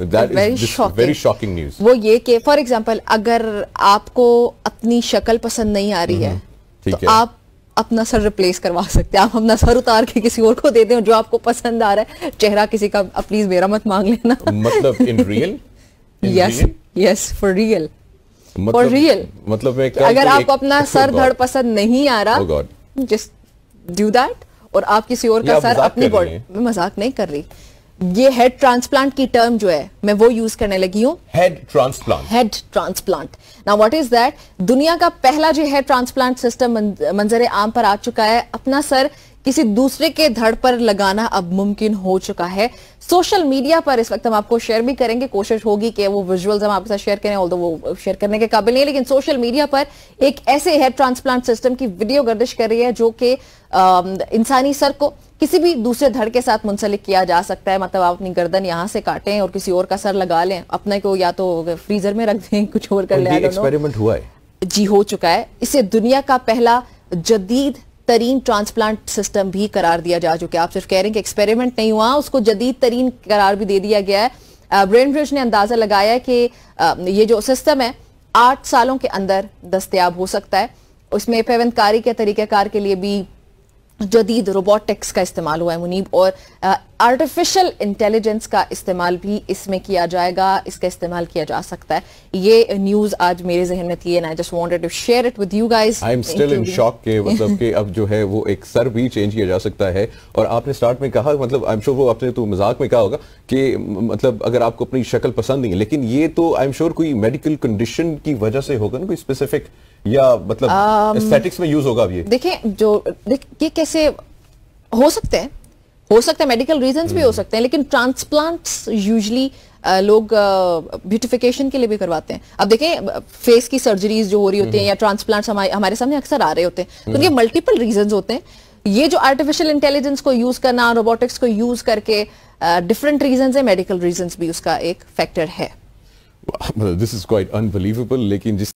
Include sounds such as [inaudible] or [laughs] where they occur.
Very shocking news वो ये कि फॉर एग्जांपल अगर आपको अपनी शक्ल पसंद नहीं आ रही है mm-hmm. तो है। आप अपना सर रिप्लेस करवा सकते हैं आप अपना सर उतार के किसी और को दे दें जो आपको पसंद आ रहा है चेहरा किसी का प्लीज मेरा मत मांग लेना मतलब in real yes yes for real for real मतलब, मतलब अगर आपको अपना oh सर धड़ पसंद नहीं आ रहा जस्ट डू दैट और आप किसी और का सर अपनी बॉडी में मजाक नहीं कर रही ये हेड ट्रांसप्लांट की टर्म जो है मैं वो यूज करने लगी हूँ हेड ट्रांसप्लांट हेड ट्रांसप्लांट ना व्हाट इज दैट दुनिया का पहला जो हेड ट्रांसप्लांट सिस्टम मंजर आम पर आ चुका है अपना सर किसी दूसरे के धड़ पर लगाना अब मुमकिन हो चुका है सोशल मीडिया पर इस वक्त हम आपको शेयर भी करेंगे कोशिश होगी कि वो विजुअल्स हम आपके साथ शेयर करें ऑल्दो वो शेयर करने के काबिल नहीं है लेकिन सोशल मीडिया पर एक ऐसे हेयर ट्रांसप्लांट सिस्टम की वीडियो गर्दिश कर रही है जो कि इंसानी सर को किसी भी दूसरे धड़ के साथ मुंसलिक किया जा सकता है मतलब आप अपनी गर्दन यहाँ से काटें और किसी और का सर लगा लें अपने को या तो फ्रीजर में रख दें कुछ और कर लें एक्सपेरिमेंट हुआ है जी हो चुका है इसे दुनिया का पहला जदीद तरीन ट्रांसप्लांट सिस्टम भी करार दिया जा चुका है आप सिर्फ कह रहे हैं कि एक्सपेरिमेंट नहीं हुआ उसको जदीद तरीन करार भी दे दिया गया है ब्रेन ब्रिज ने अंदाजा लगाया कि ये जो सिस्टम है आठ सालों के अंदर दस्तियाब हो सकता है उसमें पैवंतकारी के तरीक़ेकार के लिए भी जदीद रोबोटिक्स का इस्तेमाल हुआ है मुनीब और आर्टिफिशियल इंटेलिजेंस का इस्तेमाल भी इसमें किया जाएगा इसका इस्तेमाल किया जा सकता है ये न्यूज आज मेरे जहन में थी and I just wanted to share it with you guys I am still in shock के मतलब [laughs] कि अब जो है वो एक सर भी चेंज किया जा सकता है और आपने स्टार्ट में कहा मतलब आई एम श्योर वो आपने तो मजाक में कहा होगा कि मतलब अगर आपको अपनी शक्ल पसंद नहीं है लेकिन ये तो आई एम श्योर कोई मेडिकल कंडीशन की वजह से होगा ना कोई स्पेसिफिक या मतलब एस्थेटिक्स um, में यूज होगा ये देखें जो देख, ये कैसे हो सकते हैं हो सकता है मेडिकल रीजन भी हो हम्म। सकते हैं लेकिन ट्रांसप्लांट यूजली लोग ब्यूटिफिकेशन के लिए भी करवाते हैं अब देखें फेस की सर्जरीज जो हो रही होती हैं हम्म। या ट्रांसप्लांट्स हमारे हमारे सामने अक्सर आ रहे होते हैं तो हम्म। ये मल्टीपल रीजन होते हैं ये जो आर्टिफिशियल इंटेलिजेंस को यूज करना रोबोटिक्स को यूज करके डिफरेंट रीजन है मेडिकल रीजन भी उसका एक फैक्टर है दिस इज क्वाइट अनबिलीवेबल लेकिन जिस